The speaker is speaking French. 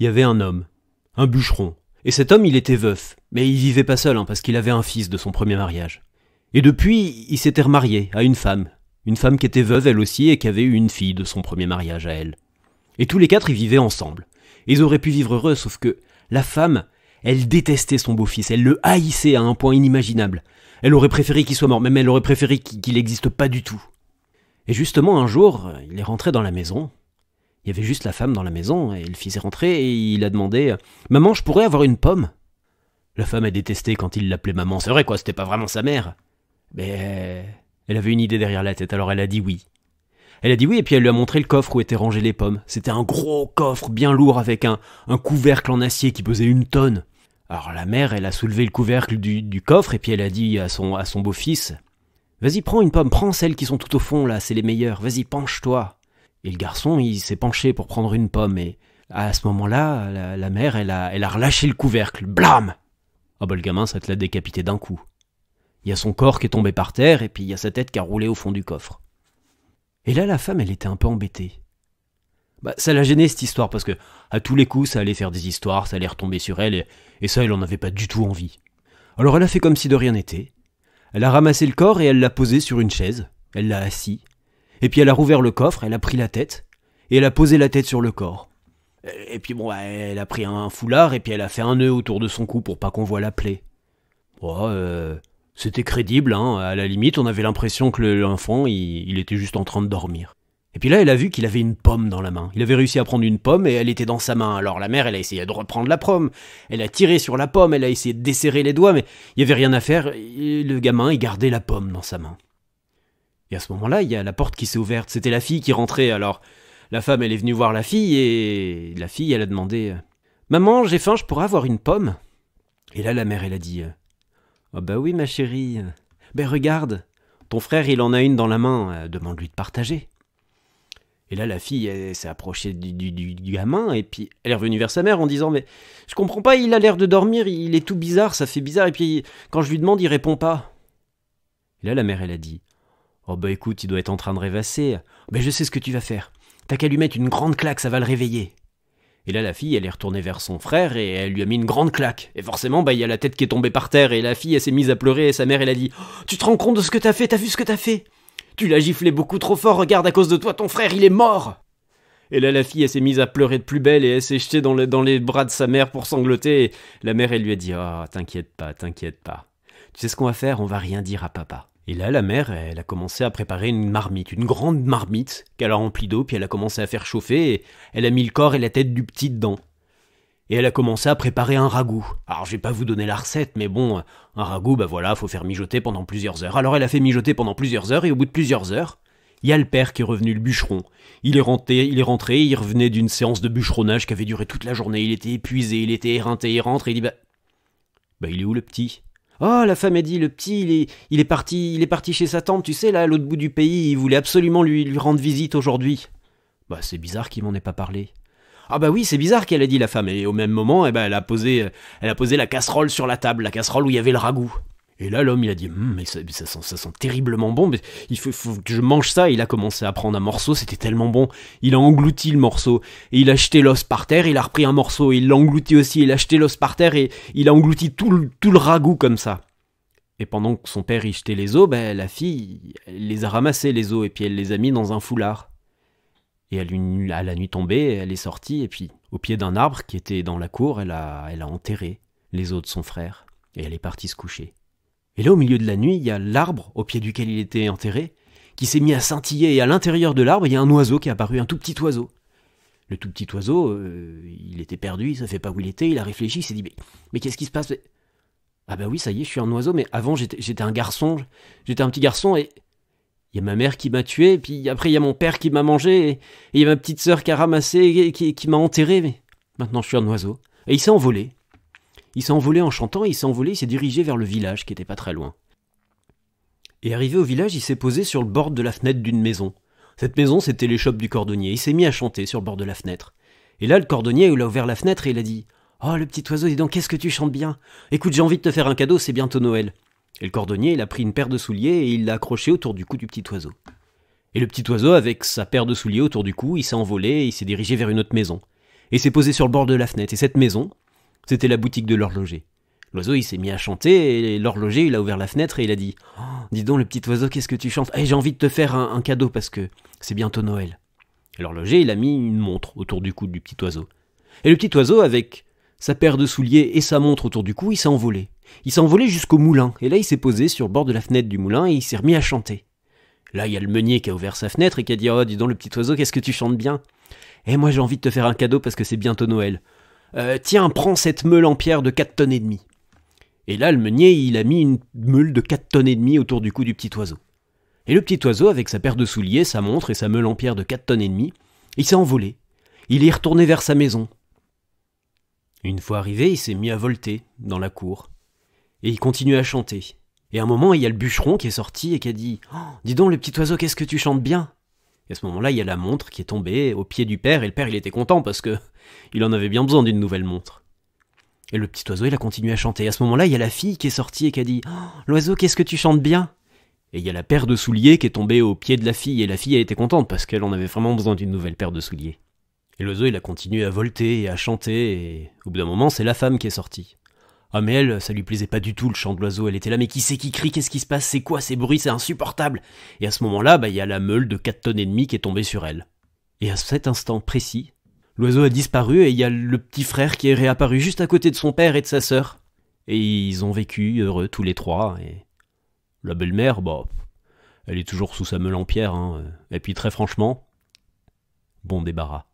Il y avait un homme, un bûcheron, et cet homme il était veuf, mais il vivait pas seul hein, parce qu'il avait un fils de son premier mariage. Et depuis, il s'était remarié à une femme, une femme qui était veuve elle aussi et qui avait eu une fille de son premier mariage à elle. Et tous les quatre ils vivaient ensemble. ils auraient pu vivre heureux, sauf que la femme, elle détestait son beau-fils, elle le haïssait à un point inimaginable. Elle aurait préféré qu'il soit mort, même elle aurait préféré qu'il n'existe pas du tout. Et justement, un jour, il est rentré dans la maison, il y avait juste la femme dans la maison, et le fils est rentré et il a demandé Maman, je pourrais avoir une pomme La femme a détesté quand il l'appelait maman. C'est vrai, quoi, c'était pas vraiment sa mère. Mais euh, elle avait une idée derrière la tête, alors elle a dit oui. Elle a dit oui, et puis elle lui a montré le coffre où étaient rangées les pommes. C'était un gros coffre bien lourd avec un, un couvercle en acier qui pesait une tonne. Alors la mère, elle a soulevé le couvercle du, coffre, et puis elle a dit à son, à son beau-fils Vas-y, prends une pomme, prends celles qui sont tout au fond là, c'est les meilleures, vas-y, penche-toi. Et le garçon, il s'est penché pour prendre une pomme et à ce moment-là, la, mère, elle a, elle a relâché le couvercle. Blam Ah bah le gamin, ça te l'a décapité d'un coup. Il y a son corps qui est tombé par terre et puis il y a sa tête qui a roulé au fond du coffre. Et là, la femme, elle était un peu embêtée. Bah, ça l'a gênée cette histoire parce que à tous les coups, ça allait faire des histoires, ça allait retomber sur elle et, et ça, elle en avait pas du tout envie. Alors elle a fait comme si de rien n'était. Elle a ramassé le corps et elle l'a posé sur une chaise. Elle l'a assis. Et puis elle a rouvert le coffre, elle a pris la tête, et elle a posé la tête sur le corps. Et puis bon, elle a pris un foulard, et puis elle a fait un nœud autour de son cou pour pas qu'on voit la plaie. Bon, euh, c'était crédible, hein. à la limite, on avait l'impression que l'enfant, il, était juste en train de dormir. Et puis là, elle a vu qu'il avait une pomme dans la main. Il avait réussi à prendre une pomme et elle était dans sa main. Alors la mère, elle a essayé de reprendre la pomme. Elle a tiré sur la pomme, elle a essayé de desserrer les doigts, mais il n'y avait rien à faire. le gamin, il gardait la pomme dans sa main à ce moment-là, il y a la porte qui s'est ouverte. C'était la fille qui rentrait. Alors, la femme, elle est venue voir la fille et la fille, elle a demandé euh, Maman, j'ai faim, je pourrais avoir une pomme Et là, la mère, elle a dit oh bah oui, ma chérie. Ben regarde, ton frère, il en a une dans la main. Euh, demande-lui de partager. Et là, la fille, elle, s'est approchée du, du, gamin, et puis elle est revenue vers sa mère en disant Mais je comprends pas, il a l'air de dormir, il est tout bizarre, ça fait bizarre, et puis quand je lui demande, il répond pas. Et là, la mère, elle a dit Oh bah écoute, il doit être en train de rêvasser. Mais bah, je sais ce que tu vas faire. T'as qu'à lui mettre une grande claque, ça va le réveiller. Et là, la fille, elle est retournée vers son frère et elle lui a mis une grande claque. Et forcément, bah, il y a la tête qui est tombée par terre et la fille, elle s'est mise à pleurer et sa mère, elle a dit Tu te rends compte de ce que t'as fait T'as vu ce que t'as fait Tu l'as giflé beaucoup trop fort, regarde, à cause de toi, ton frère, il est mort Et là, la fille, elle s'est mise à pleurer de plus belle et elle s'est jetée dans, dans les bras de sa mère pour sangloter. Et la mère, elle lui a dit Oh, t'inquiète pas, t'inquiète pas. Tu sais ce qu'on va faire On va rien dire à papa. Et là, la mère, elle a commencé à préparer une marmite, une grande marmite qu'elle a remplie d'eau, puis elle a commencé à faire chauffer, et elle a mis le corps et la tête du petit dedans. Et elle a commencé à préparer un ragoût. Alors, je vais pas vous donner la recette, mais bon, un ragoût, bah voilà, faut faire mijoter pendant plusieurs heures. Alors, elle a fait mijoter pendant plusieurs heures, et au bout de plusieurs heures, il y a le père qui est revenu, le bûcheron. Il est rentré, il est rentré, il revenait d'une séance de bûcheronnage qui avait duré toute la journée. Il était épuisé, il était éreinté, il rentre, et il dit bah, bah, il est où le petit Oh, la femme a dit le petit, il est, il est parti, il est parti chez sa tante, tu sais là, à l'autre bout du pays, il voulait absolument lui, rendre visite aujourd'hui. Bah c'est bizarre qu'il m'en ait pas parlé. Ah bah oui, c'est bizarre qu'elle ait dit la femme. Et au même moment, eh ben, elle, a posé, elle a posé la casserole sur la table, la casserole où il y avait le ragoût. Et là, l'homme, il a dit, hum, mais ça, ça, sent, terriblement bon, mais il faut, que je mange ça. il a commencé à prendre un morceau, c'était tellement bon. Il a englouti le morceau, et il a jeté l'os par terre, il a repris un morceau, et il l'a englouti aussi, il a jeté l'os par terre, et il a englouti tout le, tout le ragoût comme ça. Et pendant que son père y jetait les os, ben, la fille les a ramassés, les os, et puis elle les a mis dans un foulard. Et à, à la nuit tombée, elle est sortie, et puis au pied d'un arbre qui était dans la cour, elle a, elle a enterré les os de son frère, et elle est partie se coucher. Et là, au milieu de la nuit, il y a l'arbre au pied duquel il était enterré qui s'est mis à scintiller, et à l'intérieur de l'arbre, il y a un oiseau qui est apparu, un tout petit oiseau. Le tout petit oiseau, euh, il était perdu, il ne savait pas où il était, il a réfléchi, il s'est dit Mais, qu'est-ce qui se passe Ah ben oui, ça y est, je suis un oiseau, mais avant j'étais un garçon, j'étais un petit garçon, et il y a ma mère qui m'a tué, et puis après il y a mon père qui m'a mangé, et il y a ma petite sœur qui a ramassé, et qui, qui m'a enterré, mais maintenant je suis un oiseau. Et il s'est envolé. Il s'est envolé en chantant, il s'est envolé, il s'est dirigé vers le village qui était pas très loin. Et arrivé au village, il s'est posé sur le bord de la fenêtre d'une maison. Cette maison, c'était l'échoppe du cordonnier. Il s'est mis à chanter sur le bord de la fenêtre. Et là, le cordonnier, il a ouvert la fenêtre et il a dit Oh, le petit oiseau, dis donc, qu'est-ce que tu chantes bien Écoute, j'ai envie de te faire un cadeau, c'est bientôt Noël. Et le cordonnier, il a pris une paire de souliers et il l'a accroché autour du cou du petit oiseau. Et le petit oiseau, avec sa paire de souliers autour du cou, il s'est envolé et il s'est dirigé vers une autre maison. Et s'est posé sur le bord de la fenêtre. Et cette maison, c'était la boutique de l'horloger. L'oiseau, il s'est mis à chanter, et l'horloger, il a ouvert la fenêtre et il a dit oh, Dis donc, le petit oiseau, qu'est-ce que tu chantes eh, J'ai envie de te faire un, cadeau parce que c'est bientôt Noël. L'horloger, il a mis une montre autour du cou du petit oiseau. Et le petit oiseau, avec sa paire de souliers et sa montre autour du cou, il s'est envolé. Il s'est envolé jusqu'au moulin, et là, il s'est posé sur le bord de la fenêtre du moulin et il s'est remis à chanter. Là, il y a le meunier qui a ouvert sa fenêtre et qui a dit Oh, dis donc, le petit oiseau, qu'est-ce que tu chantes bien Eh, moi, j'ai envie de te faire un cadeau parce que c'est bientôt Noël. Euh, tiens, prends cette meule en pierre de 4 tonnes et demie. Et là, le meunier, il a mis une meule de 4 tonnes et demie autour du cou du petit oiseau. Et le petit oiseau, avec sa paire de souliers, sa montre et sa meule en pierre de 4 tonnes et demie, il s'est envolé. Il est retourné vers sa maison. Une fois arrivé, il s'est mis à volter dans la cour. Et il continue à chanter. Et à un moment, il y a le bûcheron qui est sorti et qui a dit oh, Dis donc, le petit oiseau, qu'est-ce que tu chantes bien et à ce moment-là, il y a la montre qui est tombée au pied du père, et le père, il était content parce que il en avait bien besoin d'une nouvelle montre. Et le petit oiseau, il a continué à chanter. à ce moment-là, il y a la fille qui est sortie et qui a dit oh, L'oiseau, qu'est-ce que tu chantes bien Et il y a la paire de souliers qui est tombée au pied de la fille, et la fille était contente parce qu'elle en avait vraiment besoin d'une nouvelle paire de souliers. Et l'oiseau, il a continué à volter et à chanter, et au bout d'un moment, c'est la femme qui est sortie. Ah mais elle, ça lui plaisait pas du tout le chant de l'oiseau, elle était là, mais qui c'est qui crie, qu'est-ce qui se passe, c'est quoi ces bruits, c'est insupportable Et à ce moment-là, bah il y a la meule de 4 tonnes et demie qui est tombée sur elle. Et à cet instant précis, l'oiseau a disparu et il y a le petit frère qui est réapparu juste à côté de son père et de sa sœur. Et ils ont vécu heureux tous les trois, et... La belle-mère, bah... Elle est toujours sous sa meule en pierre, hein. Et puis très franchement, bon débarras.